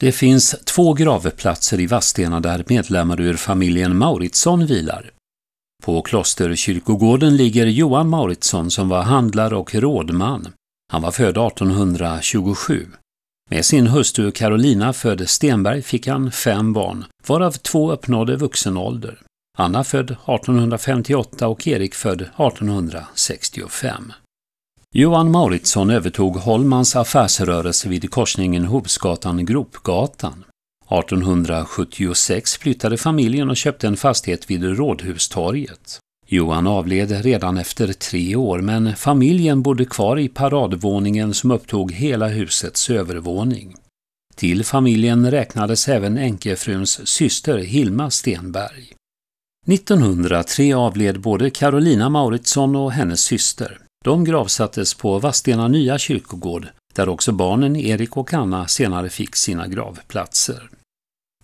Det finns två gravplatser i Vadstena där medlemmar ur familjen Mauritsson vilar. På klosterkyrkogården ligger Johan Mauritsson som var handlare och rådman. Han var född 1827. Med sin hustru Carolina född Stenberg fick han fem barn, varav två uppnådde vuxen ålder. Anna född 1858 och Erik född 1865. Johan Mauritsson övertog Holmans affärsrörelse vid korsningen Hovsgatan-Gropgatan. 1876 flyttade familjen och köpte en fastighet vid Rådhustorget. Johan avled redan efter tre år men familjen bodde kvar i paradvåningen som upptog hela husets övervåning. Till familjen räknades även änkefruns syster Hilma Stenberg. 1903 avled både Carolina Mauritsson och hennes syster. De gravsattes på Vadstena nya kyrkogård, där också barnen Erik och Anna senare fick sina gravplatser.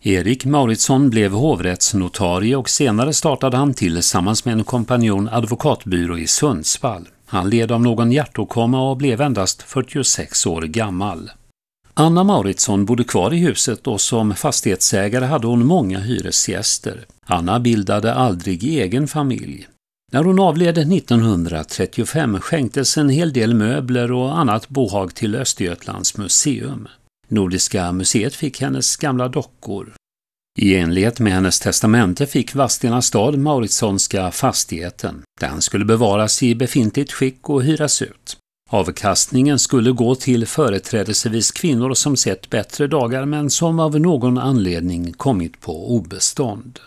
Erik Mauritsson blev hovrättsnotarie och senare startade han tillsammans med en kompanjon advokatbyrå i Sundsvall. Han led av någon hjärtåkomma och blev endast 46 år gammal. Anna Mauritsson bodde kvar i huset och som fastighetsägare hade hon många hyresgäster. Anna bildade aldrig egen familj. När hon avled 1935 skänktes en hel del möbler och annat bohag till Östergötlands museum. Nordiska museet fick hennes gamla dockor. I enlighet med hennes testamente fick Vadstena stad Mauritsonska fastigheten. Den skulle bevaras i befintligt skick och hyras ut. Avkastningen skulle gå till företrädesvis kvinnor som sett bättre dagar men som av någon anledning kommit på obestånd.